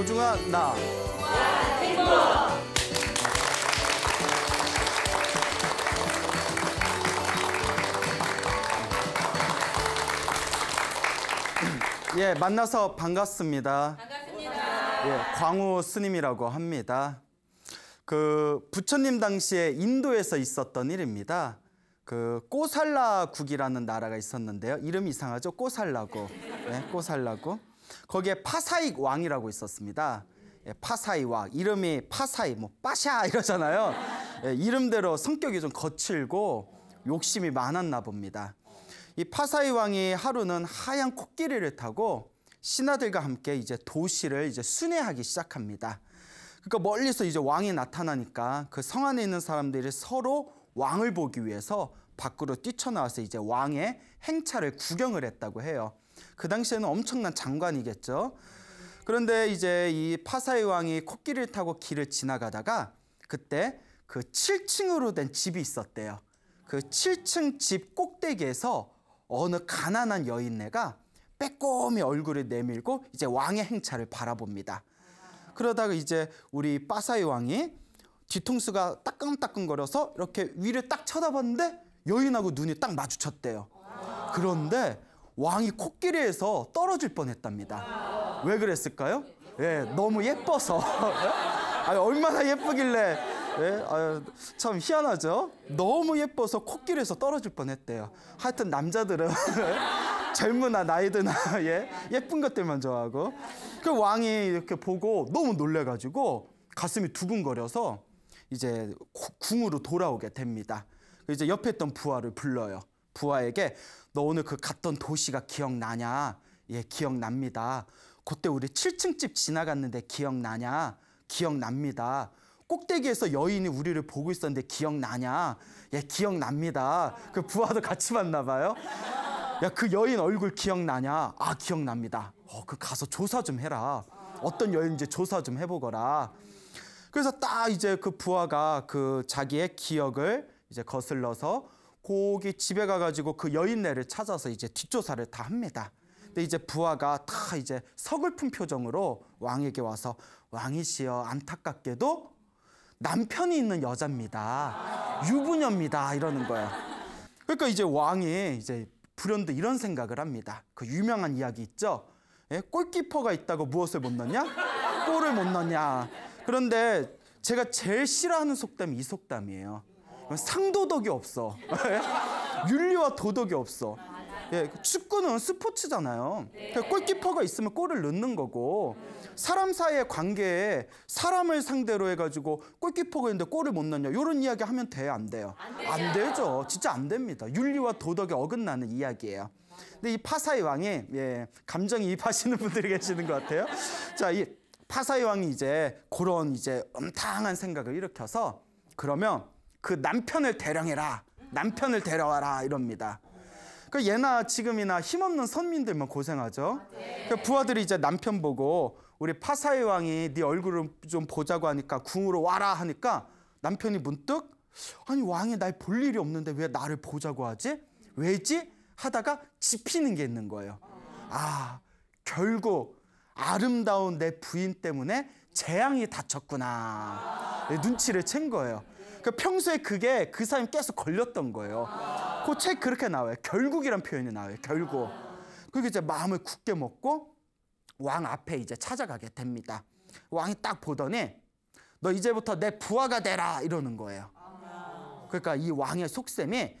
소중한 나. 음, 예, 만나서 반갑습니다. 반갑습니다. 예, 광우 스님이라고 합니다. 그 부처님 당시에 인도에서 있었던 일입니다. 그 꼬살라국이라는 나라가 있었는데요. 이름이 이상하죠? 꼬살라고. 네, 꼬살라고. 거기에 파사익 왕이라고 있었습니다. 예, 파사이 왕 이름이 파사이 뭐 빠샤 이러잖아요. 예, 이름대로 성격이 좀 거칠고 욕심이 많았나 봅니다. 이 파사이 왕이 하루는 하얀 코끼리를 타고 신하들과 함께 이제 도시를 이제 순회하기 시작합니다. 그러니까 멀리서 이제 왕이 나타나니까 그 성 안에 있는 사람들이 서로 왕을 보기 위해서 밖으로 뛰쳐나와서 이제 왕의 행차를 구경을 했다고 해요. 그 당시에는 엄청난 장관이겠죠. 그런데 이제 이 파사의 왕이 코끼리를 타고 길을 지나가다가 그때 그 7층으로 된 집이 있었대요. 그 7층 집 꼭대기에서 어느 가난한 여인네가 빼꼼히 얼굴을 내밀고 이제 왕의 행차를 바라봅니다. 그러다가 이제 우리 빠사이 왕이 뒤통수가 따끔따끔거려서 이렇게 위를 딱 쳐다봤는데 여인하고 눈이 딱 마주쳤대요. 그런데 왕이 코끼리에서 떨어질 뻔했답니다. 왜 그랬을까요? 예, 너무 예뻐서. 아 얼마나 예쁘길래. 예, 아유, 참 희한하죠? 너무 예뻐서 코끼리에서 떨어질 뻔했대요. 하여튼 남자들은 젊으나 나이드나 예, 예쁜 것들만 좋아하고. 그 왕이 이렇게 보고 너무 놀래가지고 가슴이 두근거려서 이제 궁으로 돌아오게 됩니다. 그 이제 옆에 있던 부하를 불러요. 부하에게 너 오늘 그 갔던 도시가 기억나냐? 예, 기억납니다. 그때 우리 7층 집 지나갔는데 기억나냐? 기억납니다. 꼭대기에서 여인이 우리를 보고 있었는데 기억나냐? 예, 기억납니다. 그 부하도 같이 만나 봐요. 야, 그 여인 얼굴 기억나냐? 아, 기억납니다. 어, 그 가서 조사 좀 해라. 어떤 여인인지 조사 좀 해보거라. 그래서 딱 이제 그 부하가 그 자기의 기억을 이제 거슬러서 거기 집에 가가지고 그 여인네를 찾아서 이제 뒷조사를 다 합니다. 근데 이제 부하가 다 이제 서글픈 표정으로 왕에게 와서 왕이시여 안타깝게도 남편이 있는 여자입니다. 유부녀입니다. 이러는 거예요. 그러니까 이제 왕이 이제 불현듯 이런 생각을 합니다. 그 유명한 이야기 있죠. 예? 골키퍼가 있다고 무엇을 못 넣냐? 골을 못 넣냐? 그런데 제가 제일 싫어하는 속담이 이 속담이에요. 상도덕이 없어. 윤리와 도덕이 없어. 예, 축구는 스포츠잖아요. 네. 골키퍼가 있으면 골을 넣는 거고 사람 사이의 관계에 사람을 상대로 해가지고 골키퍼가 있는데 골을 못 넣냐 이런 이야기 하면 돼요? 안 돼요? 안, 안 되죠. 진짜 안 됩니다. 윤리와 도덕에 어긋나는 이야기예요. 근데 이 파사의 왕이 예, 감정이입하시는 분들이 계시는 것 같아요. 자, 이 파사의 왕이 이제 그런 이제 엄탕한 생각을 일으켜서 그러면 그 남편을 대령해라. 남편을 데려와라 이럽니다. 그 예나 지금이나 힘없는 선민들만 고생하죠. 그 부하들이 이제 남편 보고 우리 파사의 왕이 네 얼굴을 좀 보자고 하니까 궁으로 와라 하니까 남편이 문득 아니 왕이 날 볼 일이 없는데 왜 나를 보자고 하지? 왜지? 하다가 짚히는 게 있는 거예요. 아 결국 아름다운 내 부인 때문에 재앙이 닥쳤구나 네, 눈치를 챈 거예요. 그 평소에 그게 그 사람이 계속 걸렸던 거예요. 그 책 그렇게 나와요. 결국이란 표현이 나와요. 결국. 그리고 이제 마음을 굳게 먹고 왕 앞에 이제 찾아가게 됩니다. 왕이 딱 보더니 너 이제부터 내 부하가 되라 이러는 거예요. 그러니까 이 왕의 속셈이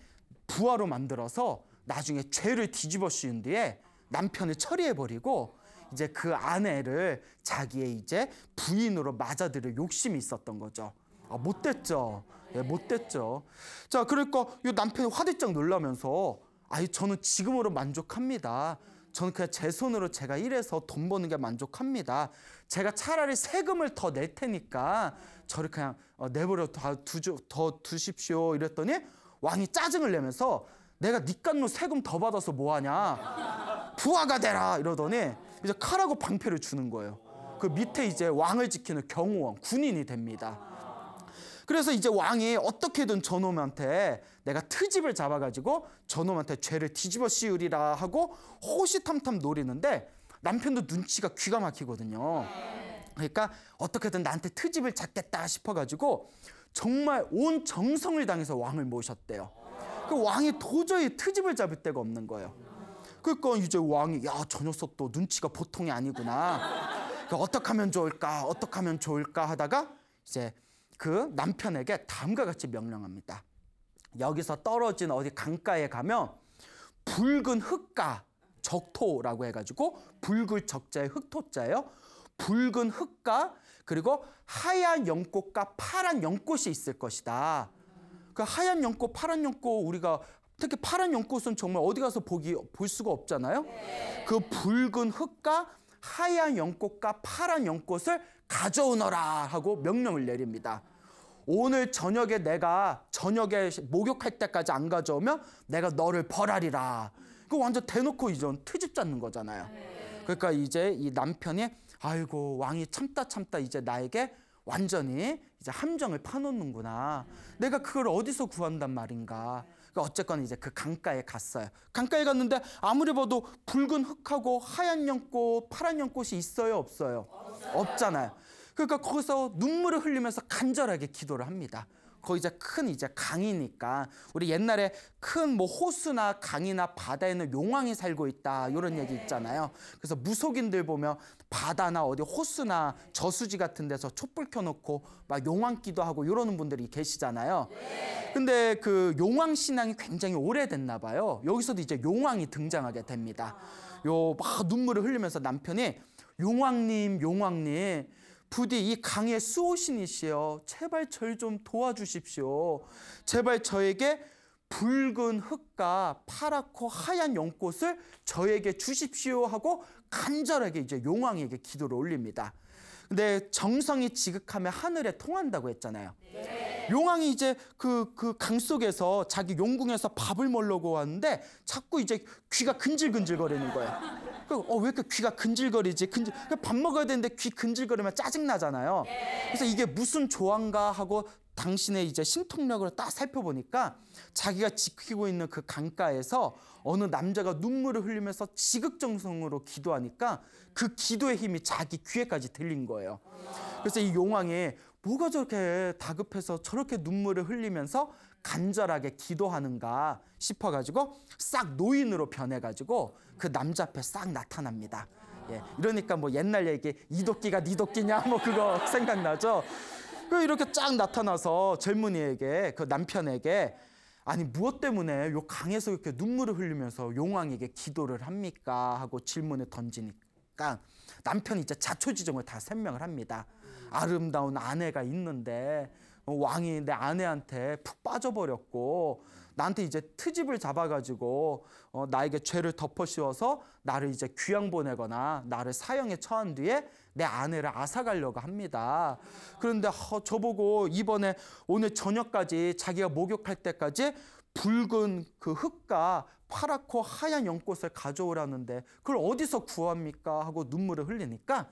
부하로 만들어서 나중에 죄를 뒤집어 씌운 뒤에 남편을 처리해버리고 이제 그 아내를 자기의 이제 부인으로 맞아들일 욕심이 있었던 거죠. 아, 못됐죠. 예, 못됐죠. 자, 그러니까 이 남편이 화들짝 놀라면서 아니, 저는 지금으로 만족합니다. 저는 그냥 제 손으로 제가 일해서 돈 버는 게 만족합니다. 제가 차라리 세금을 더 낼 테니까 저를 그냥 어, 내버려 아, 두주, 더 두십시오. 이랬더니 왕이 짜증을 내면서 내가 니 깐로 세금 더 받아서 뭐하냐. 부하가 되라. 이러더니 이제 칼하고 방패를 주는 거예요. 그 밑에 이제 왕을 지키는 경호원, 군인이 됩니다. 그래서 이제 왕이 어떻게든 저놈한테 내가 트집을 잡아가지고 저놈한테 죄를 뒤집어 씌우리라 하고 호시탐탐 노리는데 남편도 눈치가 귀가 막히거든요. 그러니까 어떻게든 나한테 트집을 잡겠다 싶어가지고 정말 온 정성을 당해서 왕을 모셨대요. 그 왕이 도저히 트집을 잡을 데가 없는 거예요. 그러니까 이제 왕이 야 저 녀석도 눈치가 보통이 아니구나. 그러니까 어떻게 하면 좋을까? 어떻게 하면 좋을까 하다가 이제 그 남편에게 다음과 같이 명령합니다. 여기서 떨어진 어디 강가에 가면 붉은 흙가 적토라고 해가지고 붉을 적자의 흙토자예요. 붉은 흙과 그리고 하얀 연꽃과 파란 연꽃이 있을 것이다. 그 하얀 연꽃, 파란 연꽃 우리가 특히 파란 연꽃은 정말 어디 가서 보기 볼 수가 없잖아요. 그 붉은 흙과 하얀 연꽃과 파란 연꽃을 가져오너라 하고 명령을 내립니다. 오늘 저녁에 내가 저녁에 목욕할 때까지 안 가져오면 내가 너를 벌하리라. 그 완전 대놓고 이전 트집 잡는 거잖아요. 네. 그러니까 이제 이 남편이 아이고 왕이 참다 참다 이제 나에게 완전히 이제 함정을 파놓는구나. 내가 그걸 어디서 구한단 말인가. 그러니까 어쨌건 이제 그 강가에 갔어요. 강가에 갔는데 아무리 봐도 붉은 흙하고 하얀 연꽃, 파란 연꽃이 있어요, 없어요? 없잖아요. 그러니까 거기서 눈물을 흘리면서 간절하게 기도를 합니다. 거 이제 큰 이제 강이니까 우리 옛날에 큰 뭐 호수나 강이나 바다에는 용왕이 살고 있다 이런 얘기 있잖아요. 그래서 무속인들 보면 바다나 어디 호수나 저수지 같은 데서 촛불 켜놓고 막 용왕기도 하고 이러는 분들이 계시잖아요. 근데 그 용왕 신앙이 굉장히 오래됐나 봐요. 여기서도 이제 용왕이 등장하게 됩니다. 요 막 눈물을 흘리면서 남편이 용왕님, 용왕님, 부디 이강의수호신이시여 제발 절좀 도와주십시오. 제발 저에게 붉은 흙과 파랗고 하얀 연꽃을 저에게 주십시오 하고 간절하게 이제 용왕에게 기도를 올립니다. 근데 정성이 지극하면 하늘에 통한다고 했잖아요. 네. 용왕이 이제 그, 그강 속에서 자기 용궁에서 밥을 먹으려고 하는데 자꾸 이제 귀가 근질근질거리는 거예요. 그, 어, 왜 이렇게 귀가 근질거리지? 근질, 그 밥 먹어야 되는데 귀 근질거리면 짜증나잖아요. 네. 그래서 이게 무슨 조항가 하고 당신의 이제 신통력으로 딱 살펴보니까 자기가 지키고 있는 그 강가에서 어느 남자가 눈물을 흘리면서 지극정성으로 기도하니까 그 기도의 힘이 자기 귀에까지 들린 거예요. 그래서 이 용왕이 뭐가 저렇게 다급해서 저렇게 눈물을 흘리면서 간절하게 기도하는가 싶어가지고 싹 노인으로 변해가지고 그 남자 앞에 싹 나타납니다. 예, 이러니까 뭐 옛날 얘기 이도끼가 니도끼냐 뭐 그거 생각나죠. 그 이렇게 쫙 나타나서 젊은이에게 그 남편에게 아니 무엇 때문에 요 강에서 이렇게 눈물을 흘리면서 용왕에게 기도를 합니까 하고 질문을 던지니까 남편이 이제 자초지종을 다 설명을 합니다. 아름다운 아내가 있는데 어, 왕이 내 아내한테 푹 빠져버렸고 나한테 이제 트집을 잡아가지고 어, 나에게 죄를 덮어씌워서 나를 이제 귀양 보내거나 나를 사형에 처한 뒤에 내 아내를 앗아가려고 합니다. 그런데 어, 저보고 이번에 오늘 저녁까지 자기가 목욕할 때까지 붉은 그 흙과 파랗고 하얀 연꽃을 가져오라는데 그걸 어디서 구합니까? 하고 눈물을 흘리니까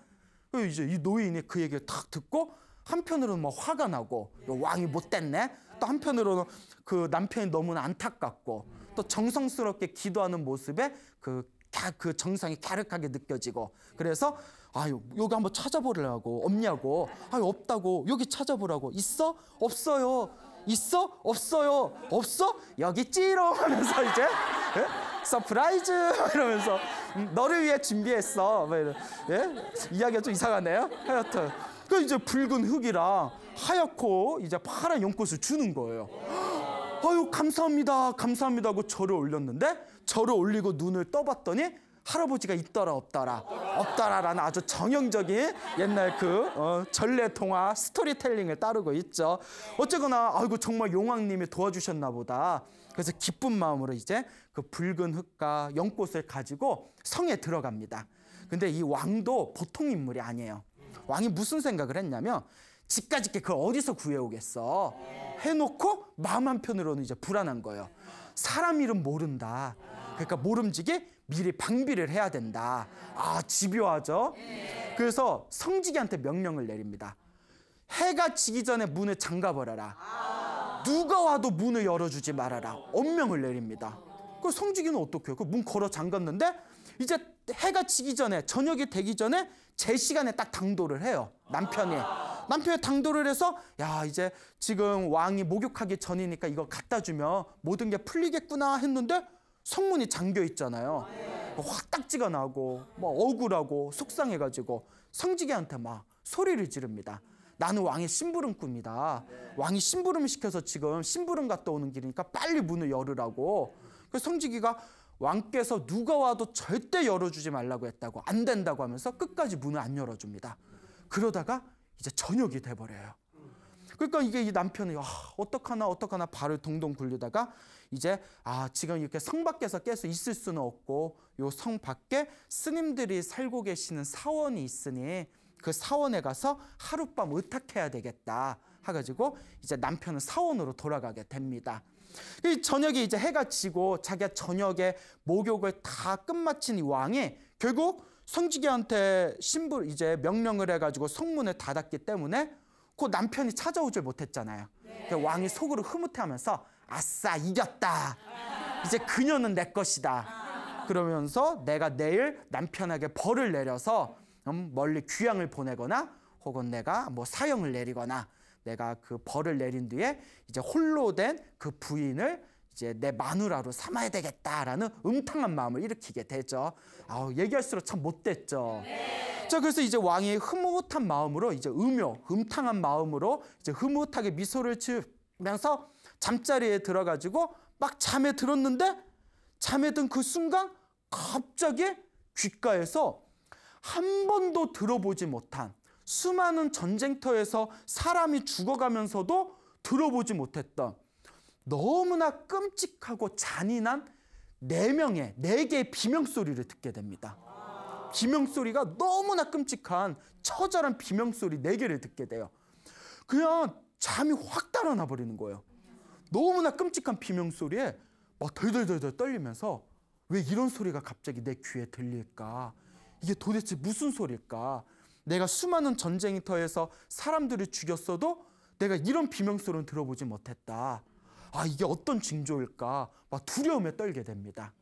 이제 이 노인이 그 얘기를 탁 듣고 한편으로는 막 뭐 화가 나고 왕이 못됐네. 또 한편으로는 그 남편이 너무나 안타깝고 또 정성스럽게 기도하는 모습에 그, 그 정상이 갸륵하게 느껴지고 그래서 아유 여기 한번 찾아보려고 없냐고 아유 없다고 여기 찾아보라고 있어 없어요 있어? 없어요. 없어? 여기 찌롱 하면서 이제 예? 서프라이즈 이러면서 음, 너를 위해 준비했어. 뭐 이런. 예? 이야기가 좀 이상하네요. 하여튼 그러니까 이제 붉은 흙이라 하얗고 이제 파란 연꽃을 주는 거예요. 아유 감사합니다 감사합니다 하고 절을 올렸는데 절을 올리고 눈을 떠봤더니 할아버지가 있더라 없더라 없더라라는 아주 정형적인 옛날 그 어, 전래 통화 스토리텔링을 따르고 있죠. 어쨌거나 아이고 정말 용왕님이 도와주셨나 보다. 그래서 기쁜 마음으로 이제 그 붉은 흙과 연꽃을 가지고 성에 들어갑니다. 근데 이 왕도 보통 인물이 아니에요. 왕이 무슨 생각을 했냐면 집까짓게 그걸 어디서 구해오겠어 해놓고 마음 한편으로는 이제 불안한 거예요 사람 이름 모른다 그러니까 모름지게 미리 방비를 해야 된다 아 집요하죠 그래서 성직이한테 명령을 내립니다 해가 지기 전에 문을 잠가버려라 누가 와도 문을 열어주지 말아라 엄명을 내립니다 그 성직이는 어떻게 해요 그 문 걸어 잠갔는데 이제 해가 지기 전에 저녁이 되기 전에 제 시간에 딱 당도를 해요. 남편이. 남편이 당도를 해서 야 이제 지금 왕이 목욕하기 전이니까 이거 갖다 주면 모든 게 풀리겠구나 했는데 성문이 잠겨 있잖아요. 화딱지가 뭐 나고 뭐 억울하고 속상해가지고 성지계한테 막 소리를 지릅니다. 나는 왕의 심부름 꿈이다. 왕이 심부름 시켜서 지금 심부름 갔다 오는 길이니까 빨리 문을 열으라고. 그 성지기가 왕께서 누가 와도 절대 열어주지 말라고 했다고 안 된다고 하면서 끝까지 문을 안 열어줍니다. 그러다가 이제 저녁이 돼버려요. 그러니까 이게 이 남편이 아, 어떡하나 어떡하나 발을 동동 굴리다가 이제 아 지금 이렇게 성 밖에서 계속 있을 수는 없고 요 성 밖에 스님들이 살고 계시는 사원이 있으니 그 사원에 가서 하룻밤 의탁해야 되겠다 해가지고 이제 남편은 사원으로 돌아가게 됩니다. 저녁에 이제 해가 지고 자기가 저녁에 목욕을 다 끝마친 이 왕이 결국 성지기한테 신부 이제 명령을 해가지고 성문을 닫았기 때문에 그 남편이 찾아오질 못했잖아요. 네. 왕이 속으로 흐뭇해하면서 아싸 이겼다. 이제 그녀는 내 것이다. 그러면서 내가 내일 남편에게 벌을 내려서 음, 멀리 귀향을 보내거나 혹은 내가 뭐 사형을 내리거나 내가 그 벌을 내린 뒤에 이제 홀로 된 그 부인을 이제 내 마누라로 삼아야 되겠다라는 음탕한 마음을 일으키게 되죠. 아우 얘기할수록 참 못됐죠. 자 그래서 이제 왕이 흐뭇한 마음으로 이제 음요 음탕한 마음으로 이제 흐뭇하게 미소를 지으면서 잠자리에 들어가지고 막 잠에 들었는데 잠에 든 그 순간 갑자기 귓가에서 한 번도 들어보지 못한 수많은 전쟁터에서 사람이 죽어가면서도 들어보지 못했던 너무나 끔찍하고 잔인한 네 명의 네 개의 비명 소리를 듣게 됩니다. 비명 소리가 너무나 끔찍한 처절한 비명 소리 네 개를 듣게 돼요. 그냥 잠이 확 달아나 버리는 거예요. 너무나 끔찍한 비명 소리에 막 덜덜덜덜 떨리면서 왜 이런 소리가 갑자기 내 귀에 들릴까? 이게 도대체 무슨 소리일까? 내가 수많은 전쟁터에서 사람들을 죽였어도 내가 이런 비명소리는 들어보지 못했다. 아, 이게 어떤 징조일까? 막 두려움에 떨게 됩니다.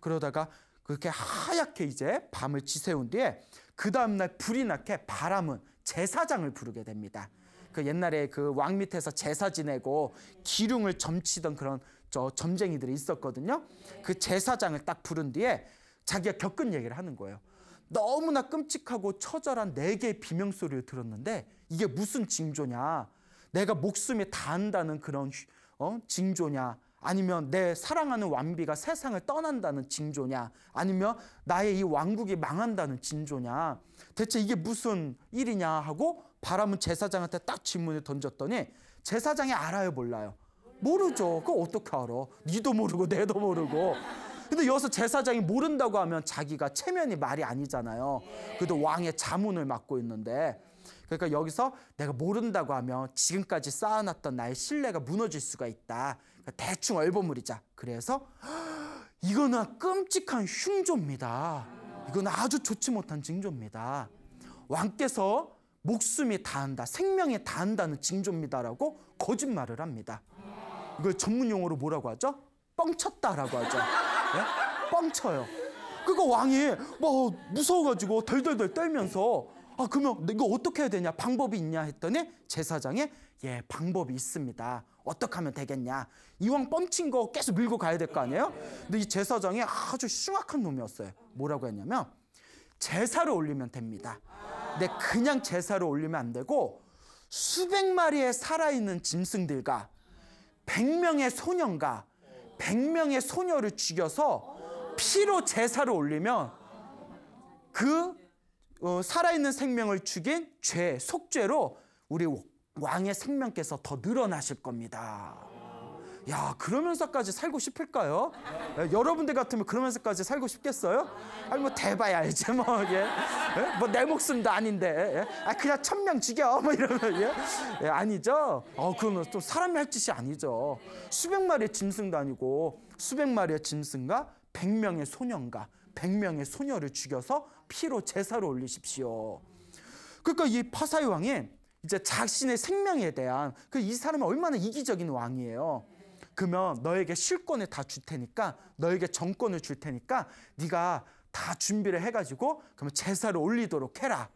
그러다가 그렇게 하얗게 이제 밤을 지새운 뒤에 그 다음날 불이 나게 바람은 제사장을 부르게 됩니다. 그 옛날에 그 왕 밑에서 제사 지내고 기륭을 점치던 그런 저 점쟁이들이 있었거든요. 그 제사장을 딱 부른 뒤에 자기가 겪은 얘기를 하는 거예요. 너무나 끔찍하고 처절한 네 개의 비명 소리를 들었는데 이게 무슨 징조냐? 내가 목숨에 닿는다는 그런 어? 징조냐? 아니면 내 사랑하는 완비가 세상을 떠난다는 징조냐? 아니면 나의 이 왕국이 망한다는 징조냐? 대체 이게 무슨 일이냐 하고 바람은 제사장한테 딱 질문을 던졌더니 제사장이 알아요 몰라요? 모르죠. 그거 어떻게 알아? 니도 모르고 내도 모르고 근데 여기서 제사장이 모른다고 하면 자기가 체면이 말이 아니잖아요. 그래도 왕의 자문을 맡고 있는데 그러니까 여기서 내가 모른다고 하면 지금까지 쌓아놨던 나의 신뢰가 무너질 수가 있다. 그러니까 대충 얼버무리자. 그래서 이거는 끔찍한 흉조입니다. 이건 아주 좋지 못한 징조입니다. 왕께서 목숨이 다한다, 생명이 다한다는 징조입니다라고 거짓말을 합니다. 이걸 전문 용어로 뭐라고 하죠? 뻥쳤다라고 하죠. 네? 뻥쳐요. 그거 왕이 뭐 무서워가지고 덜덜덜 떨면서 아 그러면 이거 어떻게 해야 되냐 방법이 있냐 했더니 제사장이 예 방법이 있습니다 어떻게 하면 되겠냐 이왕 뻥친 거 계속 밀고 가야 될 거 아니에요 근데 이 제사장이 아주 흉악한 놈이었어요 뭐라고 했냐면 제사를 올리면 됩니다 근데 그냥 제사를 올리면 안 되고 수백 마리의 살아있는 짐승들과 백명의 소년과 100명의 소녀를 죽여서 피로 제사를 올리면 그 어, 살아있는 생명을 죽인 죄, 속죄로 우리 왕의 생명께서 더 늘어나실 겁니다. 야, 그러면서까지 살고 싶을까요? 네, 여러분들 같으면 그러면서까지 살고 싶겠어요? 아니, 뭐, 대봐야 알지, 뭐, 예. 예? 뭐, 내 목숨도 아닌데, 예? 예? 아, 그냥 천명 죽여, 뭐 이러면, 예? 예? 아니죠? 어, 그러면 또 사람이 할 짓이 아니죠. 수백 마리의 짐승도 아니고, 수백 마리의 짐승과 백 명의 소년과 백 명의 소녀를 죽여서 피로 제사를 올리십시오. 그러니까 이 파사이 왕이 이제 자신의 생명에 대한 그이 사람은 얼마나 이기적인 왕이에요. 그러면 너에게 실권을 다 줄 테니까 너에게 정권을 줄 테니까 네가 다 준비를 해가지고 그러면 제사를 올리도록 해라.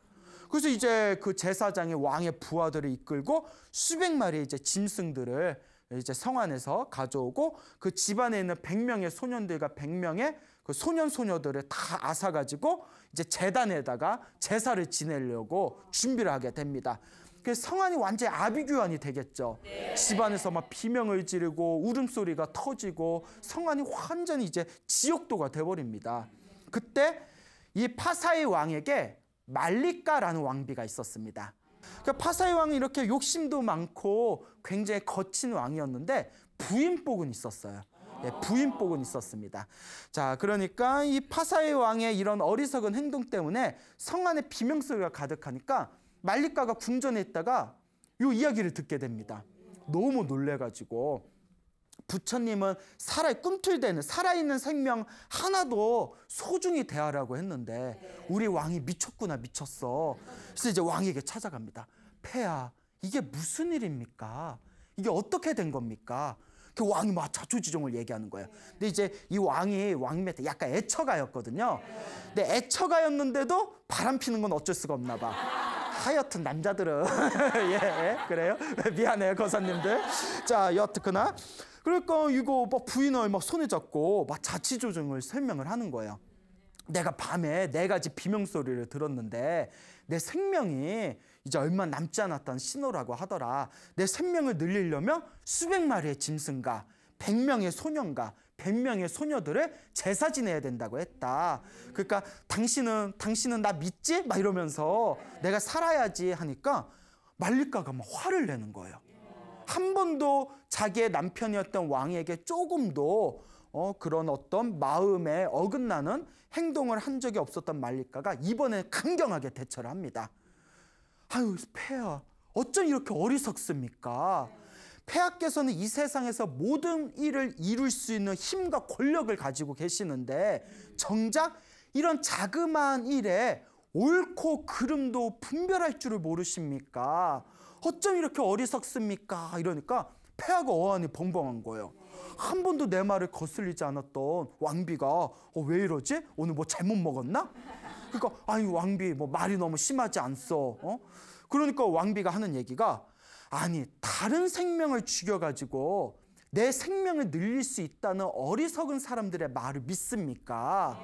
그래서 이제 그 제사장이 왕의 부하들을 이끌고 수백 마리 이제 짐승들을 이제 성 안에서 가져오고 그 집안에 있는 백명의 소년들과 백명의그 소년 소녀들을 다 앗아 가지고 이제 제단에다가 제사를 지내려고 준비를 하게 됩니다. 그 성안이 완전히 아비규환이 되겠죠. 네. 집안에서 막 비명을 지르고 울음소리가 터지고 성안이 완전히 이제 지옥도가 돼버립니다. 그때 이 파사의 왕에게 말리까라는 왕비가 있었습니다. 그러니까 파사의 왕이 이렇게 욕심도 많고 굉장히 거친 왕이었는데 부인복은 있었어요. 예, 부인복은 있었습니다. 자, 그러니까 이 파사의 왕의 이런 어리석은 행동 때문에 성안에 비명소리가 가득하니까 말리가가 궁전에 있다가 요 이야기를 듣게 됩니다. 너무 놀래가지고 부처님은 살아 꿈틀대는 살아있는 생명 하나도 소중히 대하라고 했는데 우리 왕이 미쳤구나 미쳤어. 그래서 이제 왕에게 찾아갑니다. 폐하 이게 무슨 일입니까? 이게 어떻게 된 겁니까? 그 왕이 막 자초지종을 얘기하는 거예요. 근데 이제 이 왕이 왕님한테 약간 애처가였거든요. 근데 애처가였는데도 바람 피는 건 어쩔 수가 없나 봐. 하여튼 남자들은 예 그래요 미안해요 거사님들 자여튼그나 그러니까 이거 막 부인을 막 손에 잡고 막 자치 조정을 설명을 하는 거예요. 내가 밤에 네 가지 비명 소리를 들었는데 내 생명이 이제 얼마 남지 않았다는 신호라고 하더라. 내 생명을 늘리려면 수백 마리의 짐승과 100명의 소년과 100명의 소녀들을 제사 지내야 된다고 했다. 그러니까 당신은 당신은 나 믿지? 막 이러면서 내가 살아야지 하니까 말리카가 막 화를 내는 거예요. 한 번도 자기의 남편이었던 왕에게 조금도 어, 그런 어떤 마음에 어긋나는 행동을 한 적이 없었던 말리카가 이번에 강경하게 대처를 합니다. 아유, 폐야. 어쩜 이렇게 어리석습니까? 폐하께서는 이 세상에서 모든 일을 이룰 수 있는 힘과 권력을 가지고 계시는데 정작 이런 자그마한 일에 옳고 그름도 분별할 줄을 모르십니까? 어쩜 이렇게 어리석습니까? 이러니까 폐하고 어안이 벙벙한 거예요. 한 번도 내 말을 거슬리지 않았던 왕비가 어, 왜 이러지? 오늘 뭐 잘못 먹었나? 그러니까 아니 왕비 뭐 말이 너무 심하지 않소. 어? 그러니까 왕비가 하는 얘기가 아니, 다른 생명을 죽여가지고 내 생명을 늘릴 수 있다는 어리석은 사람들의 말을 믿습니까?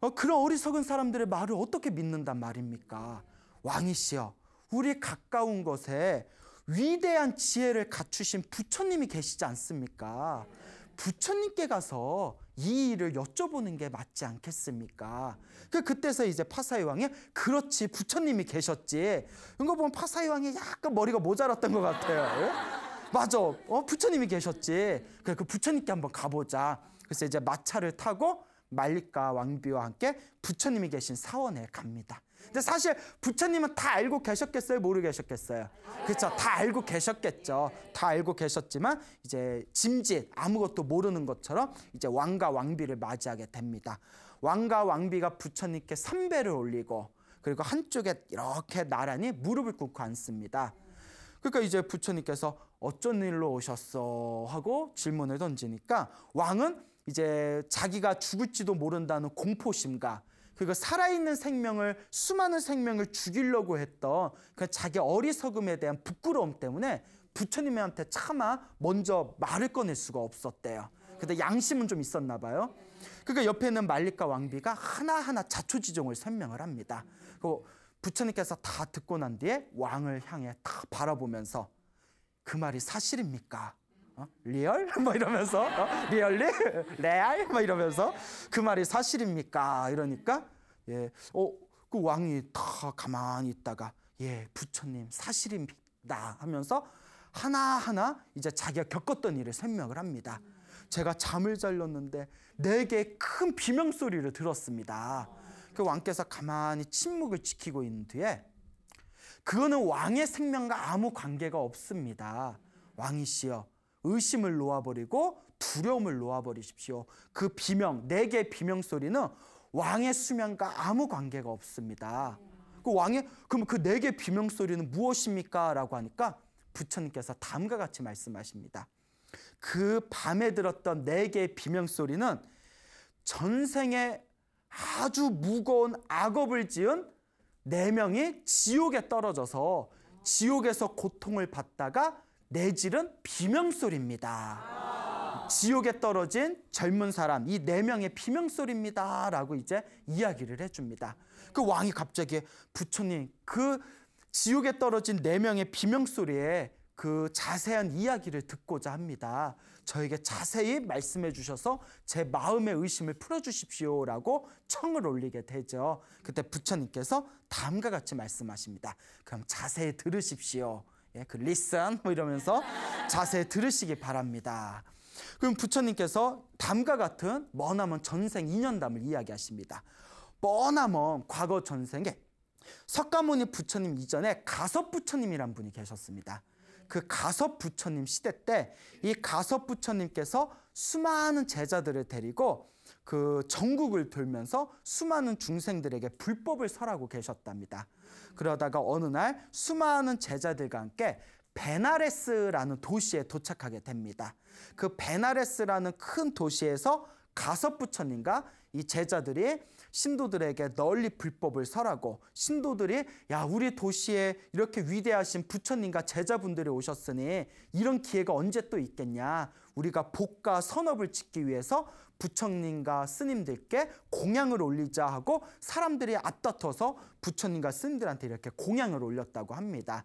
어, 그런 어리석은 사람들의 말을 어떻게 믿는단 말입니까? 왕이시여, 우리 가까운 것에 위대한 지혜를 갖추신 부처님이 계시지 않습니까? 부처님께 가서 이 일을 여쭤보는 게 맞지 않겠습니까? 그 그때서 이제 파사이 왕이 그렇지 부처님이 계셨지. 이거 보면 파사이 왕이 약간 머리가 모자랐던 것 같아요. 예? 맞아, 어 부처님이 계셨지. 그래 그 부처님께 한번 가보자. 그래서 이제 마차를 타고 말리카 왕비와 함께 부처님이 계신 사원에 갑니다. 근데 사실 부처님은 다 알고 계셨겠어요? 모르 계셨겠어요? 그렇죠. 다 알고 계셨겠죠. 다 알고 계셨지만 이제 짐짓 아무것도 모르는 것처럼 이제 왕과 왕비를 맞이하게 됩니다. 왕과 왕비가 부처님께 삼배를 올리고 그리고 한쪽에 이렇게 나란히 무릎을 꿇고 앉습니다. 그러니까 이제 부처님께서 어쩐 일로 오셨어 하고 질문을 던지니까 왕은 이제 자기가 죽을지도 모른다는 공포심과 그리고 살아있는 생명을 수많은 생명을 죽이려고 했던 그 자기 어리석음에 대한 부끄러움 때문에 부처님한테 차마 먼저 말을 꺼낼 수가 없었대요. 근데 양심은 좀 있었나 봐요. 그러니까 옆에 있는 말리카 왕비가 하나하나 자초지종을 설명을 합니다. 그 부처님께서 다 듣고 난 뒤에 왕을 향해 다 바라보면서 그 말이 사실입니까? 어? 리얼? 뭐 이러면서 어? 리얼리? 레알? 뭐 이러면서 그 말이 사실입니까? 이러니까 예, 어, 그 왕이 다 가만히 있다가 예, 부처님 사실입니다 하면서 하나하나 이제 자기가 겪었던 일을 설명을 합니다. 제가 잠을 잘렸는데 네개큰 비명 소리를 들었습니다. 그 왕께서 가만히 침묵을 지키고 있는 뒤에 그거는 왕의 생명과 아무 관계가 없습니다. 왕이시여 의심을 놓아버리고 두려움을 놓아버리십시오. 그 비명, 네개 비명 소리는 왕의 수면과 아무 관계가 없습니다. 그 왕의, 그럼 그 네개 비명 소리는 무엇입니까? 라고 하니까 부처님께서 다음과 같이 말씀하십니다. 그 밤에 들었던 네개 비명 소리는 전생에 아주 무거운 악업을 지은 네 명이 지옥에 떨어져서 지옥에서 고통을 받다가 내질은 비명소리입니다. 지옥에 떨어진 젊은 사람 이 네 명의 비명소리입니다라고 이제 이야기를 해줍니다. 그 왕이 갑자기 부처님 그 지옥에 떨어진 네 명의 비명소리에 그 자세한 이야기를 듣고자 합니다. 저에게 자세히 말씀해 주셔서 제 마음의 의심을 풀어 주십시오라고 청을 올리게 되죠. 그때 부처님께서 다음과 같이 말씀하십니다. 그럼 자세히 들으십시오. 예, 그 리슨 뭐 이러면서 자세히 들으시기 바랍니다. 그럼 부처님께서 담과 같은 머나먼 전생 인연담을 이야기하십니다. 머나먼 과거 전생에 석가모니 부처님 이전에 가섭 부처님이란 분이 계셨습니다. 그 가섭 부처님 시대 때 이 가섭 부처님께서 수많은 제자들을 데리고 그 전국을 돌면서 수많은 중생들에게 불법을 설하고 계셨답니다. 그러다가 어느 날 수많은 제자들과 함께 베나레스라는 도시에 도착하게 됩니다. 그 베나레스라는 큰 도시에서 가섭 부처님과 이 제자들이 신도들에게 널리 불법을 설하고 신도들이 야 우리 도시에 이렇게 위대하신 부처님과 제자분들이 오셨으니 이런 기회가 언제 또 있겠냐 우리가 복과 선업을 짓기 위해서 부처님과 스님들께 공양을 올리자 하고 사람들이 앞다퉈서 부처님과 스님들한테 이렇게 공양을 올렸다고 합니다.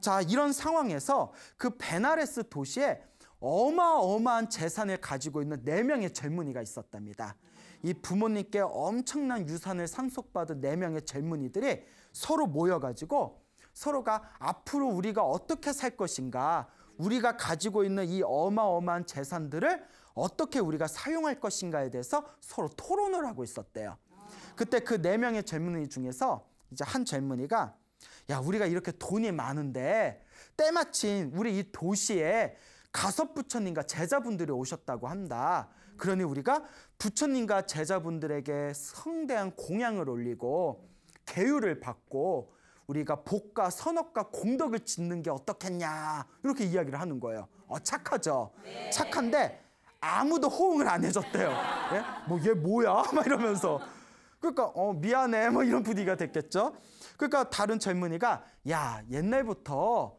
자, 이런 상황에서 그 베나레스 도시에 어마어마한 재산을 가지고 있는 네명의 젊은이가 있었답니다. 이 부모님께 엄청난 유산을 상속받은 네명의 젊은이들이 서로 모여가지고 서로가 앞으로 우리가 어떻게 살 것인가 우리가 가지고 있는 이 어마어마한 재산들을 어떻게 우리가 사용할 것인가에 대해서 서로 토론을 하고 있었대요. 그때 그 네 명의 젊은이 중에서 이제 한 젊은이가 야 우리가 이렇게 돈이 많은데 때마침 우리 이 도시에 가섭 부처님과 제자분들이 오셨다고 한다. 그러니 우리가 부처님과 제자분들에게 성대한 공양을 올리고 개유를 받고 우리가 복과 선업과 공덕을 짓는 게 어떻겠냐 이렇게 이야기를 하는 거예요. 어, 착하죠. 네. 착한데 아무도 호응을 안 해줬대요. 예? 뭐얘 뭐야? 막 이러면서. 그러니까 어 미안해 뭐 이런 분위가 됐겠죠. 그러니까 다른 젊은이가 야 옛날부터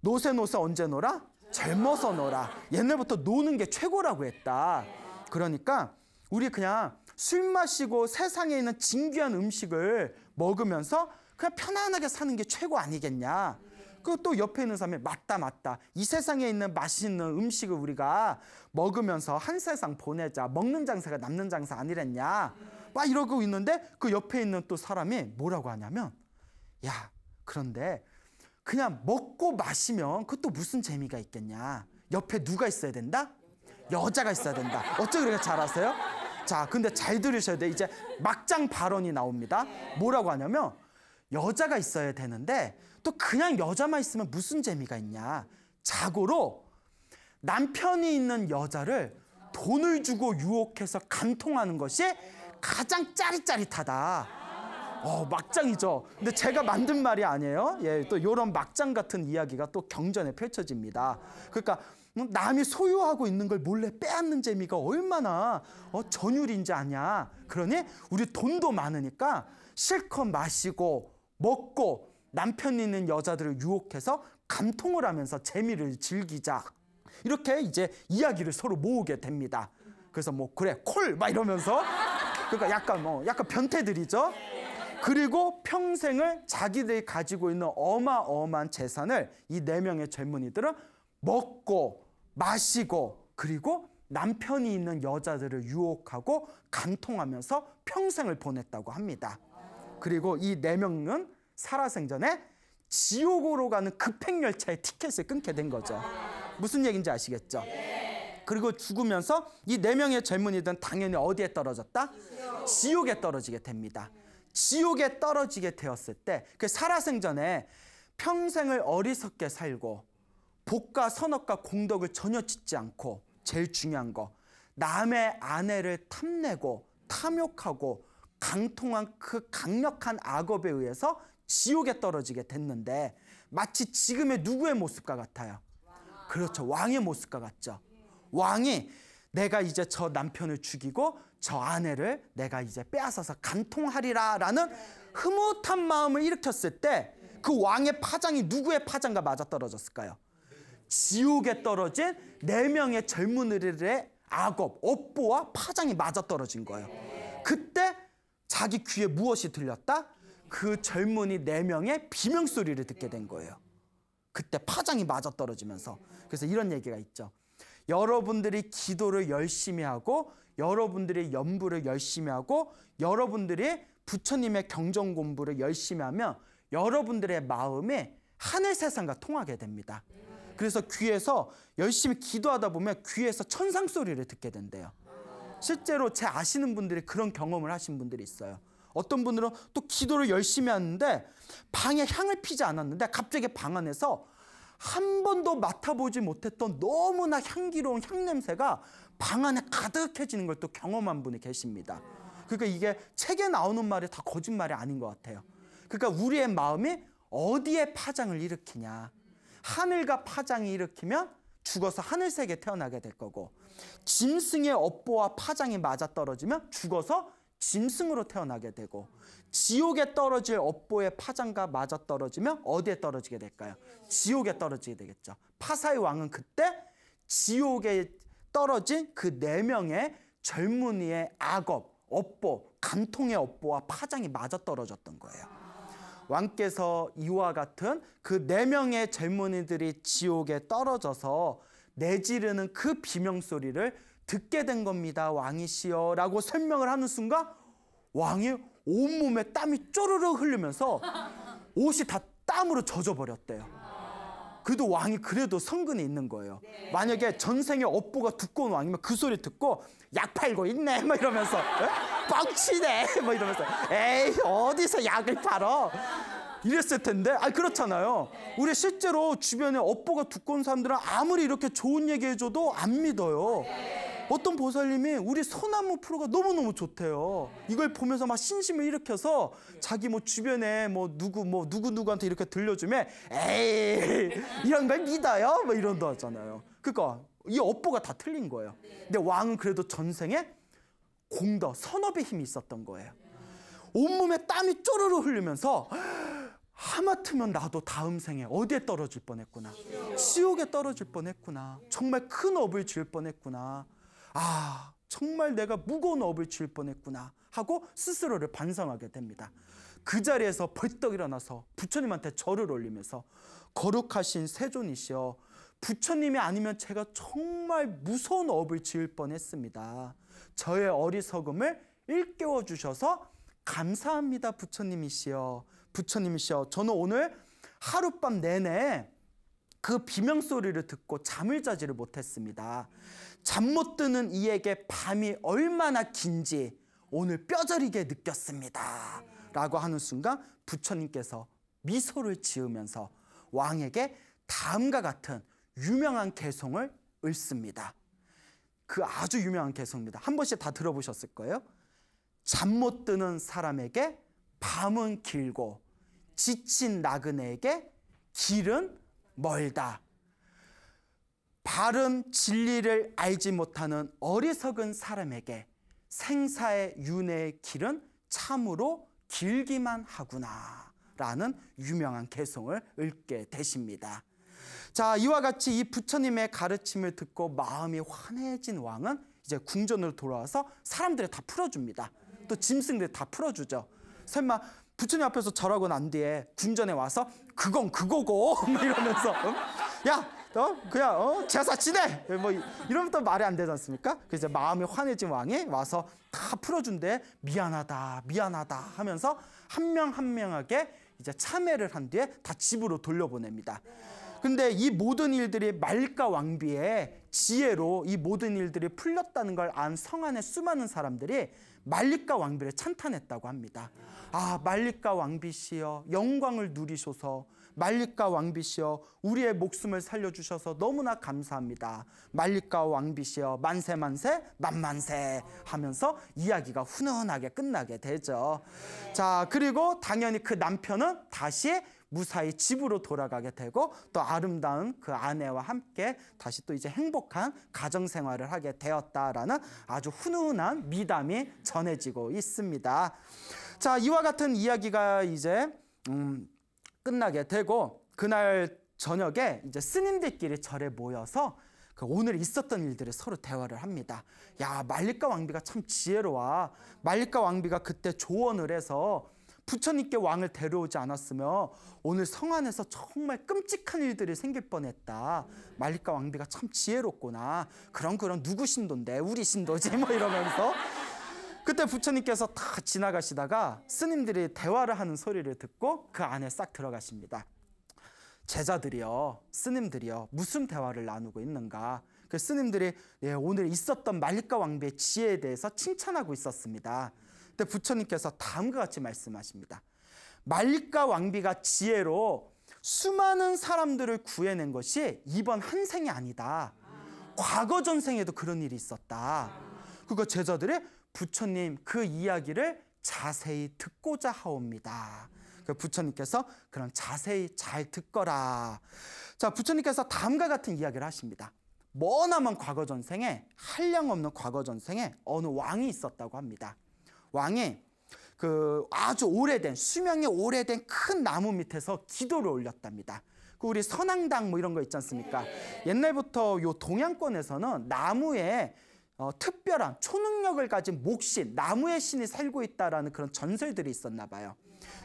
노세 노세 언제 놀아? 젊어서 놀아. 옛날부터 노는 게 최고라고 했다. 그러니까 우리 그냥 술 마시고 세상에 있는 진귀한 음식을 먹으면서 그냥 편안하게 사는 게 최고 아니겠냐. 그또 옆에 있는 사람이 맞다 맞다. 이 세상에 있는 맛있는 음식을 우리가 먹으면서 한 세상 보내자. 먹는 장사가 남는 장사 아니랬냐. 막 이러고 있는데 그 옆에 있는 또 사람이 뭐라고 하냐면 야 그런데 그냥 먹고 마시면 그것도 무슨 재미가 있겠냐. 옆에 누가 있어야 된다? 여자가 있어야 된다. 어쩌고 그렇게 잘아세요 자, 근데 잘 들으셔야 돼. 이제 막장 발언이 나옵니다. 뭐라고 하냐면 여자가 있어야 되는데 또 그냥 여자만 있으면 무슨 재미가 있냐. 자고로 남편이 있는 여자를 돈을 주고 유혹해서 감통하는 것이 가장 짜릿짜릿하다. 어, 막장이죠. 근데 제가 만든 말이 아니에요. 예, 또 이런 막장 같은 이야기가 또 경전에 펼쳐집니다. 그러니까 뭐 남이 소유하고 있는 걸 몰래 빼앗는 재미가 얼마나 어, 전율인지 아냐. 그러니 우리 돈도 많으니까 실컷 마시고 먹고 남편이 있는 여자들을 유혹해서 감통을 하면서 재미를 즐기자. 이렇게 이제 이야기를 서로 모으게 됩니다. 그래서 뭐 그래 콜 막 이러면서 그러니까 약간 뭐 약간 변태들이죠. 그리고 평생을 자기들이 가지고 있는 어마어마한 재산을 이 네 명의 젊은이들은 먹고 마시고 그리고 남편이 있는 여자들을 유혹하고 간통하면서 평생을 보냈다고 합니다. 그리고 이 네 명은 살아생전에 지옥으로 가는 급행열차의 티켓을 끊게 된 거죠. 무슨 얘기인지 아시겠죠? 그리고 죽으면서 이 네 명의 젊은이들은 당연히 어디에 떨어졌다? 지옥에 떨어지게 됩니다. 지옥에 떨어지게 되었을 때 그 살아생전에 평생을 어리석게 살고 복과 선악과 공덕을 전혀 짓지 않고 제일 중요한 거 남의 아내를 탐내고 탐욕하고 강통한 그 강력한 악업에 의해서 지옥에 떨어지게 됐는데 마치 지금의 누구의 모습과 같아요? 그렇죠. 왕의 모습과 같죠. 왕이 내가 이제 저 남편을 죽이고 저 아내를 내가 이제 빼앗아서 간통하리라 라는 흐뭇한 마음을 일으켰을 때 그 왕의 파장이 누구의 파장과 맞아떨어졌을까요? 지옥에 떨어진 네 명의 젊은이들의 악업, 업보와 파장이 맞아떨어진 거예요. 그때 자기 귀에 무엇이 들렸다? 그 젊은이 네 명의 비명 소리를 듣게 된 거예요. 그때 파장이 맞아 떨어지면서 그래서 이런 얘기가 있죠. 여러분들이 기도를 열심히 하고 여러분들이 연부를 열심히 하고 여러분들이 부처님의 경전 공부를 열심히 하면 여러분들의 마음에 하늘 세상과 통하게 됩니다. 그래서 귀에서 열심히 기도하다 보면 귀에서 천상 소리를 듣게 된대요. 실제로 제 아시는 분들이 그런 경험을 하신 분들이 있어요. 어떤 분들은 또 기도를 열심히 하는데 방에 향을 피지 않았는데 갑자기 방 안에서 한 번도 맡아보지 못했던 너무나 향기로운 향냄새가 방 안에 가득해지는 걸 또 경험한 분이 계십니다. 그러니까 이게 책에 나오는 말이 다 거짓말이 아닌 것 같아요. 그러니까 우리의 마음이 어디에 파장을 일으키냐. 하늘과 파장이 일으키면 죽어서 하늘세계 태어나게 될 거고 짐승의 업보와 파장이 맞아떨어지면 죽어서 짐승으로 태어나게 되고 지옥에 떨어질 업보의 파장과 맞아 떨어지면 어디에 떨어지게 될까요? 지옥에 떨어지게 되겠죠. 파사의 왕은 그때 지옥에 떨어진 그 네 명의 젊은이의 악업, 업보, 간통의 업보와 파장이 맞아 떨어졌던 거예요. 왕께서 이와 같은 그 네 명의 젊은이들이 지옥에 떨어져서 내지르는 그 비명 소리를 듣게 된 겁니다. 왕이시여 라고 설명을 하는 순간 왕이 온몸에 땀이 쪼르르 흘리면서 옷이 다 땀으로 젖어버렸대요. 그래도 왕이 그래도 성근이 있는 거예요. 네. 만약에 전생에 업보가 두꺼운 왕이면 그 소리 듣고 약 팔고 있네 막 뭐 이러면서 뻥치네 예? 막 뭐 이러면서 에이 어디서 약을 팔어 이랬을 텐데 아 그렇잖아요. 네. 우리 실제로 주변에 업보가 두꺼운 사람들은 아무리 이렇게 좋은 얘기해줘도 안 믿어요. 네. 어떤 보살님이 우리 소나무 프로가 너무너무 좋대요. 이걸 보면서 막 신심을 일으켜서 자기 뭐 주변에 뭐 누구 뭐 누구 누구한테 이렇게 들려주면 에이 이런 걸 믿어요? 뭐 이런다 하잖아요. 그러니까 이 업보가 다 틀린 거예요. 근데 왕은 그래도 전생에 공더 선업의 힘이 있었던 거예요. 온몸에 땀이 쪼르르 흘리면서 하마터면 나도 다음 생에 어디에 떨어질 뻔했구나. 지옥에 떨어질 뻔했구나. 정말 큰 업을 지을 뻔했구나. 아, 정말 내가 무거운 업을 질 뻔했구나 하고 스스로를 반성하게 됩니다. 그 자리에서 벌떡 일어나서 부처님한테 절을 올리면서 거룩하신 세존이시여 부처님이 아니면 제가 정말 무서운 업을 지을 뻔했습니다. 저의 어리석음을 일깨워 주셔서 감사합니다 부처님이시여 부처님이시여 저는 오늘 하룻밤 내내 그 비명 소리를 듣고 잠을 자지를 못했습니다. 잠못 드는 이에게 밤이 얼마나 긴지 오늘 뼈저리게 느꼈습니다. 라고 하는 순간 부처님께서 미소를 지으면서 왕에게 다음과 같은 유명한 개송을 읊습니다. 그 아주 유명한 개송입니다. 한 번씩 다 들어보셨을 거예요. 잠못 드는 사람에게 밤은 길고 지친 나그네에게 길은 멀다. 바른 진리를 알지 못하는 어리석은 사람에게 생사의 윤회의 길은 참으로 길기만 하구나 라는 유명한 개성을 읽게 되십니다. 자, 이와 같이 이 부처님의 가르침을 듣고 마음이 환해진 왕은 이제 궁전으로 돌아와서 사람들을 다 풀어줍니다. 또 짐승들 다 풀어주죠. 설마 부처님 앞에서 절하고 난 뒤에 궁전에 와서 그건 그거고 이러면서 야또 어? 그냥 어 제사 지내 뭐 이러면 또 말이 안 되지 않습니까? 그래서 마음이 환해진 왕이 와서 다 풀어준대 미안하다 미안하다 하면서 한 명한 한 명에게 이제 참회를 한 뒤에 다 집으로 돌려보냅니다. 근데 이 모든 일들이 말과 왕비의 지혜로 이 모든 일들이 풀렸다는 걸 안 성안의 수많은 사람들이 말릭과 왕비를 찬탄했다고 합니다. 아 말릭과 왕비시여 영광을 누리소서 말리카 왕비시여 우리의 목숨을 살려주셔서 너무나 감사합니다. 말리카 왕비시여 만세 만세 만만세 하면서 이야기가 훈훈하게 끝나게 되죠. 자 그리고 당연히 그 남편은 다시 무사히 집으로 돌아가게 되고 또 아름다운 그 아내와 함께 다시 또 이제 행복한 가정 생활을 하게 되었다라는 아주 훈훈한 미담이 전해지고 있습니다. 자, 이와 같은 이야기가 이제 음 끝나게 되고 그날 저녁에 이제 스님들끼리 절에 모여서 그 오늘 있었던 일들을 서로 대화를 합니다. 야 말리까 왕비가 참 지혜로워. 말리까 왕비가 그때 조언을 해서 부처님께 왕을 데려오지 않았으며 오늘 성 안에서 정말 끔찍한 일들이 생길 뻔했다. 말리까 왕비가 참 지혜롭구나. 그런 그런 누구 신도인데 우리 신도지 뭐 이러면서 그때 부처님께서 다 지나가시다가 스님들이 대화를 하는 소리를 듣고 그 안에 싹 들어가십니다. 제자들이요, 스님들이요, 무슨 대화를 나누고 있는가? 그 스님들이 예, 오늘 있었던 말리까 왕비의 지혜에 대해서 칭찬하고 있었습니다. 그때 부처님께서 다음과 같이 말씀하십니다. 말리까 왕비가 지혜로 수많은 사람들을 구해낸 것이 이번 한 생이 아니다. 과거 전생에도 그런 일이 있었다. 그거 제자들이 부처님 그 이야기를 자세히 듣고자 하옵니다. 그 부처님께서 그럼 자세히 잘 듣거라. 자, 부처님께서 다음과 같은 이야기를 하십니다. 머나먼 과거 전생에 한량 없는 과거 전생에 어느 왕이 있었다고 합니다. 왕이 그 아주 오래된 수명이 오래된 큰 나무 밑에서 기도를 올렸답니다. 그 우리 선앙당 뭐 이런 거 있지 않습니까? 옛날부터 요 동양권에서는 나무에 어, 특별한 초능력을 가진 목신, 나무의 신이 살고 있다라는 그런 전설들이 있었나 봐요.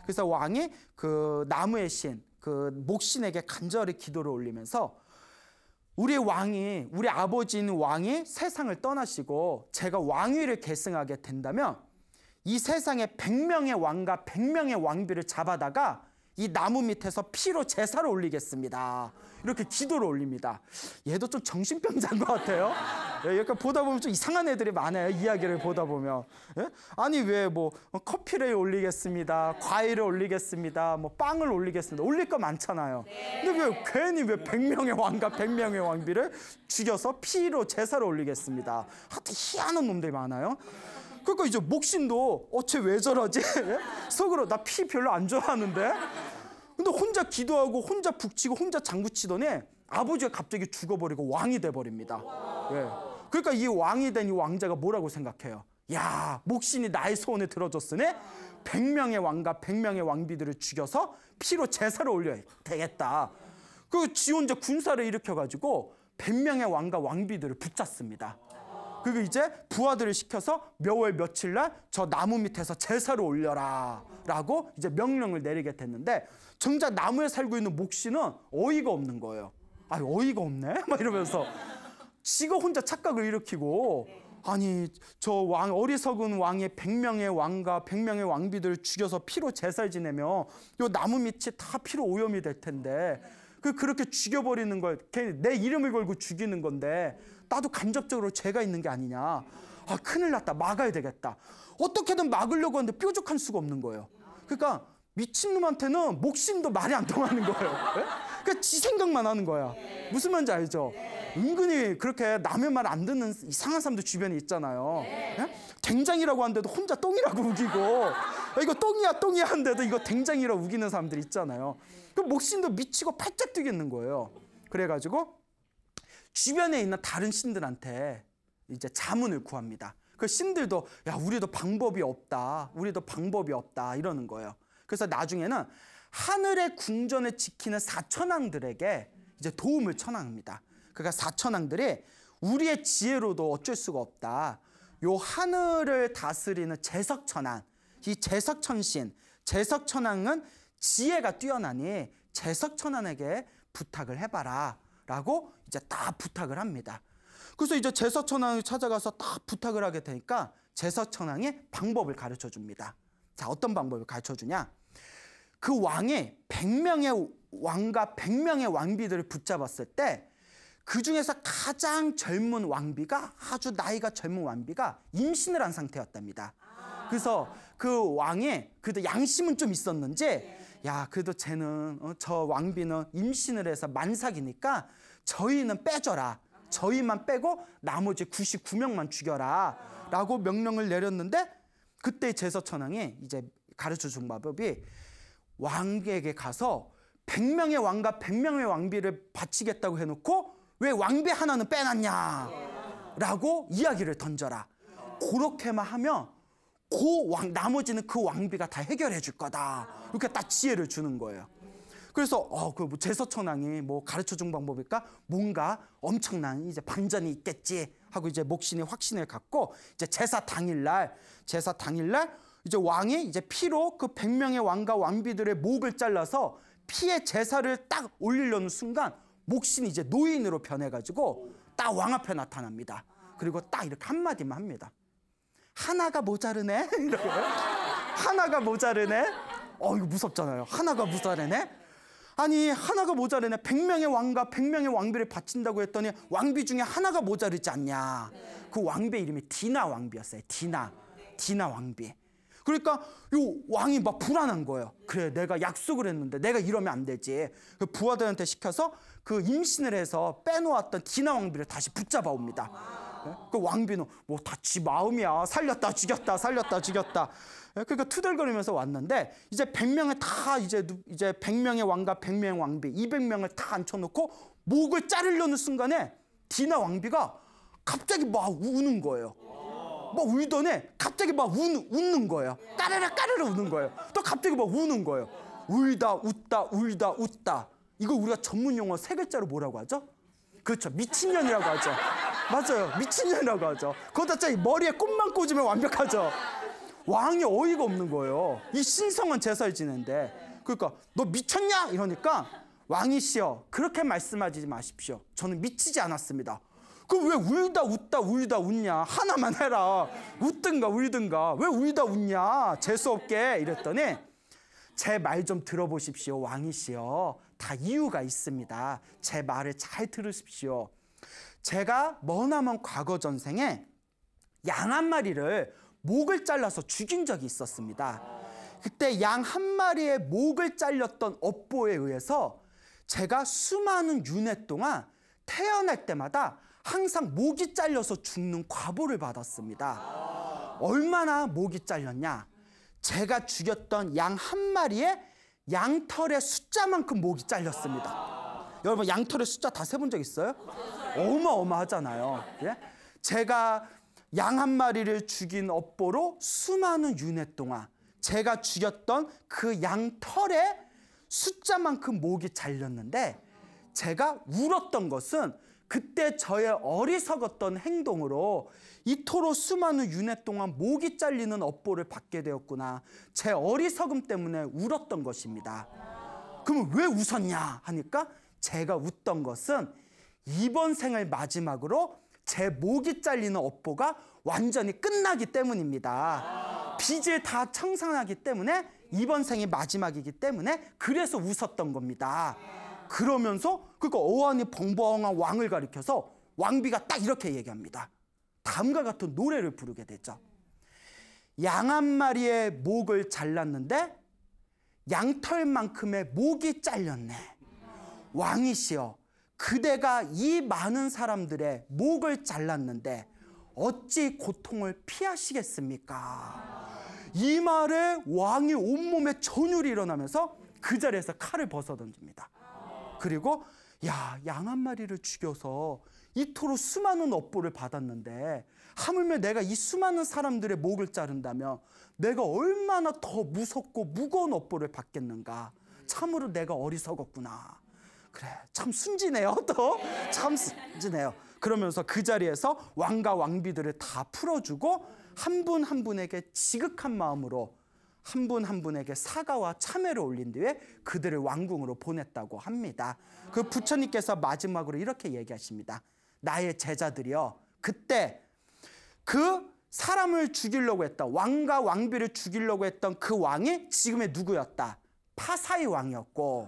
그래서 왕이 그 나무의 신, 그 목신에게 간절히 기도를 올리면서 우리 왕이, 우리 아버지인 왕이 세상을 떠나시고 제가 왕위를 계승하게 된다면 이 세상에 100명의 왕과 100명의 왕비를 잡아다가 이 나무 밑에서 피로 제사를 올리겠습니다. 이렇게 기도를 올립니다. 얘도 좀 정신병자인 것 같아요. 약간 예, 보다 보면 좀 이상한 애들이 많아요. 이야기를 보다 보면. 예? 아니 왜뭐 어, 커피를 올리겠습니다. 과일을 올리겠습니다. 뭐 빵을 올리겠습니다. 올릴 거 많잖아요. 근데 왜 괜히 왜 100명의 왕과 100명의 왕비를 죽여서 피로 제사를 올리겠습니다. 하여튼 희한한 놈들이 많아요. 그러니까 이제 목신도 어째 왜 저러지? 예? 속으로 나 피 별로 안 좋아하는데. 근데 혼자 기도하고 혼자 북치고 혼자 장구 치더니 아버지가 갑자기 죽어버리고 왕이 돼버립니다. 예. 그러니까 이 왕이 된 이 왕자가 뭐라고 생각해요? 야, 목신이 나의 소원을 들어줬으네? 백명의 왕과 백명의 왕비들을 죽여서 피로 제사를 올려야 되겠다. 그지 혼자 군사를 일으켜가지고 백명의 왕과 왕비들을 붙잡습니다. 그리고 이제 부하들을 시켜서 몇월 며칠 날 저 나무 밑에서 제사를 올려라 라고 이제 명령을 내리게 됐는데 정작 나무에 살고 있는 목씨는 어이가 없는 거예요. 아 어이가 없네? 막 이러면서 지가 혼자 착각을 일으키고 아니 저 왕 어리석은 왕의 0명의 왕과 1 0 0명의 왕비들 을 죽여서 피로 제살 지내며 요 나무 밑이 다 피로 오염이 될 텐데 그 그렇게 죽여버리는 걸걔내 이름을 걸고 죽이는 건데 나도 간접적으로 죄가 있는 게 아니냐 아 큰일 났다 막아야 되겠다 어떻게든 막으려고 하는데 뾰족한 수가 없는 거예요 그러니까 미친놈한테는 목심도 말이 안 통하는 거예요 예? 그러니까 지 생각만 하는 거야 무슨 말인지 알죠? 은근히 그렇게 남의 말 안 듣는 이상한 사람들 주변에 있잖아요. 네. 굉장이라고 예? 하는데도 혼자 똥이라고 우기고 이거 똥이야 똥이야 하는데도 이거 굉장이라고 우기는 사람들 있잖아요. 그 목신도 미치고 팔짝 뛰겠는 거예요. 그래가지고 주변에 있는 다른 신들한테 이제 자문을 구합니다. 그 신들도 야 우리도 방법이 없다 우리도 방법이 없다 이러는 거예요 그래서 나중에는 하늘의 궁전을 지키는 사천왕들에게 이제 도움을 청합니다 그가 사천왕들이 우리의 지혜로도 어쩔 수가 없다. 요 하늘을 다스리는 제석천왕, 이 제석천신, 제석천왕은 지혜가 뛰어나니 제석천왕에게 부탁을 해봐라. 라고 이제 다 부탁을 합니다. 그래서 이제 제서천왕이 찾아가서 다 부탁을 하게 되니까 제서천왕의 방법을 가르쳐 줍니다. 자, 어떤 방법을 가르쳐 주냐? 그 왕이 100명의 왕과 100명의 왕비들을 붙잡았을 때그 중에서 가장 젊은 왕비가 아주 나이가 젊은 왕비가 임신을 한 상태였답니다. 그래서 그 왕의 그래도 양심은 좀 있었는지 야 그래도 쟤는 어, 저 왕비는 임신을 해서 만삭이니까 저희는 빼줘라. 저희만 빼고 나머지 99명만 죽여라. 라고 명령을 내렸는데 그때 제서천왕이 이제 가르쳐 준 마법이 왕에게 가서 백명의 왕과 백명의 왕비를 바치겠다고 해놓고 왜왕비 하나는 빼놨냐? 라고 이야기를 던져라. 그렇게만 하면 그 왕, 나머지는 그 왕비가 다 해결해 줄 거다. 이렇게 딱 지혜를 주는 거예요. 그래서 어, 그뭐 제서천왕이 뭐 가르쳐 준 방법일까? 뭔가 엄청난 이제 반전이 있겠지 하고 이제 목신의 확신을 갖고 이제 제사 당일날 제사 당일날 이제 왕이 이제 피로 그 백명의 왕과 왕비들의 목을 잘라서 피의 제사를 딱 올리려는 순간 목신이 이제 노인으로 변해가지고 딱 왕 앞에 나타납니다. 그리고 딱 이렇게 한마디만 합니다. 하나가 모자르네? 이렇게. 하나가 모자르네? 어, 이거 무섭잖아요. 하나가 모자르네? 아니, 하나가 모자르네. 백명의 왕과 백명의 왕비를 바친다고 했더니 왕비 중에 하나가 모자르지 않냐. 그 왕비의 이름이 디나 왕비였어요. 디나. 디나 왕비. 그러니까 요 왕이 막 불안한 거예요. 그래, 내가 약속을 했는데 내가 이러면 안 되지. 그 부하들한테 시켜서 그 임신을 해서 빼놓았던 디나 왕비를 다시 붙잡아 옵니다. 어? 그 왕비는 뭐 다 지 마음이야. 살렸다 죽였다, 살렸다 죽였다. 예, 그러니까 투덜거리면서 왔는데 이제 100명을 다 이제 이제 100명의 왕과 100명의 왕비, 200명을 다 앉혀놓고 목을 자르려는 순간에 디나 왕비가 갑자기 막 우는 거예요. 막울던애 뭐 갑자기 막 운, 웃는 거예요. 까르르 까르르 우는 거예요. 또 갑자기 막 우는 거예요. 울다 웃다 울다 웃다. 이걸 우리가 전문 용어 세 글자로 뭐라고 하죠? 그렇죠. 미친년이라고 하죠. 맞아요. 미친년이라고 하죠. 그것도 짜 머리에 꽃만 꽂으면 완벽하죠. 왕이 어이가 없는 거예요. 이 신성은 제사를 지는데. 그러니까 너 미쳤냐? 이러니까 왕이시여 그렇게 말씀하지 마십시오. 저는 미치지 않았습니다. 그럼 왜 울다 웃다 울다 웃냐? 하나만 해라. 웃든가 울든가. 왜 울다 웃냐? 재수없게 이랬더니 제 말 좀 들어보십시오. 왕이시여. 다 이유가 있습니다. 제 말을 잘 들으십시오. 제가 머나먼 과거 전생에 양 한 마리를 목을 잘라서 죽인 적이 있었습니다. 그때 양 한 마리의 목을 잘렸던 업보에 의해서 제가 수많은 유네 동안 태어날 때마다 항상 목이 잘려서 죽는 과보를 받았습니다. 얼마나 목이 잘렸냐? 제가 죽였던 양 한 마리의 양털의 숫자만큼 목이 잘렸습니다. 여러분 양털의 숫자 다 세 본 적 있어요? 어마어마하잖아요. 예? 제가 양 한 마리를 죽인 업보로 수많은 유네 동안 제가 죽였던 그 양털의 숫자만큼 목이 잘렸는데 제가 울었던 것은 그때 저의 어리석었던 행동으로 이토록 수많은 윤회 동안 목이 잘리는 업보를 받게 되었구나. 제 어리석음 때문에 울었던 것입니다. 그러왜 웃었냐 하니까 제가 웃던 것은 이번 생을 마지막으로 제 목이 잘리는 업보가 완전히 끝나기 때문입니다. 빚을 다 청산하기 때문에 이번 생이 마지막이기 때문에 그래서 웃었던 겁니다. 그러면서 그러니까 어안이 벙벙한 왕을 가리켜서 왕비가 딱 이렇게 얘기합니다. 다음과 같은 노래를 부르게 되죠. 양 한 마리의 목을 잘랐는데 양털만큼의 목이 잘렸네. 왕이시여, 그대가 이 많은 사람들의 목을 잘랐는데 어찌 고통을 피하시겠습니까? 이 말에 왕이 온몸에 전율이 일어나면서 그 자리에서 칼을 벗어 던집니다. 그리고 야, 양 한 마리를 죽여서 이토록 수많은 업보를 받았는데 하물며 내가 이 수많은 사람들의 목을 자른다면 내가 얼마나 더 무섭고 무거운 업보를 받겠는가. 참으로 내가 어리석었구나. 그래, 참 순진해요, 또. 참 순진해요. 그러면서 그 자리에서 왕과 왕비들을 다 풀어주고 한 분한 한 분에게 지극한 마음으로 한 분한 한 분에게 사과와 참회를 올린 뒤에 그들을 왕궁으로 보냈다고 합니다. 그 부처님께서 마지막으로 이렇게 얘기하십니다. 나의 제자들이여 그때 그 사람을 죽이려고 했던 왕과 왕비를 죽이려고 했던 그 왕이 지금의 누구였다? 파사의 왕이었고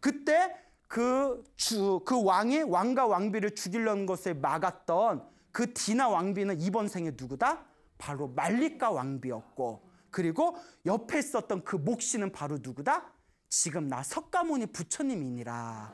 그때 그 주, 그 왕이 왕과 왕비를 죽이려는 것을 막았던 그 디나 왕비는 이번 생에 누구다? 바로 말리까 왕비였고 그리고 옆에 있었던 그 목씨는 바로 누구다? 지금 나 석가모니 부처님이니라.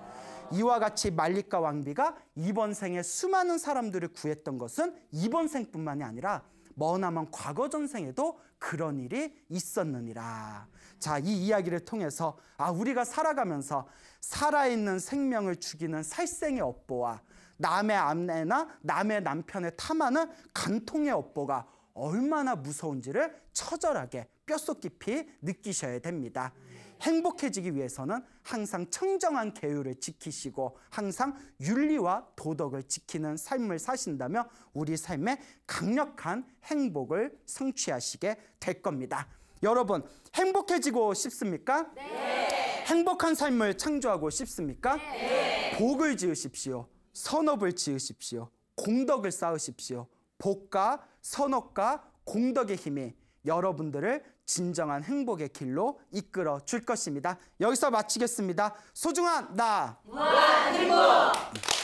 이와 같이 말리까 왕비가 이번 생에 수많은 사람들을 구했던 것은 이번 생뿐만이 아니라 머나먼 과거 전생에도 그런 일이 있었느니라. 자, 이 이야기를 통해서 아 우리가 살아가면서 살아있는 생명을 죽이는 살생의 업보와 남의 아내나 남의 남편의 탐하는 간통의 업보가 얼마나 무서운지를 처절하게 뼛속 깊이 느끼셔야 됩니다. 행복해지기 위해서는 항상 청정한 계율을 지키시고 항상 윤리와 도덕을 지키는 삶을 사신다면 우리 삶에 강력한 행복을 성취하시게 될 겁니다. 여러분 행복해지고 싶습니까? 네. 행복한 삶을 창조하고 싶습니까? 네. 복을 지으십시오. 선업을 지으십시오. 공덕을 쌓으십시오. 복과 선옥과 공덕의 힘이 여러분들을 진정한 행복의 길로 이끌어 줄 것입니다. 여기서 마치겠습니다. 소중한 나! 무 행복!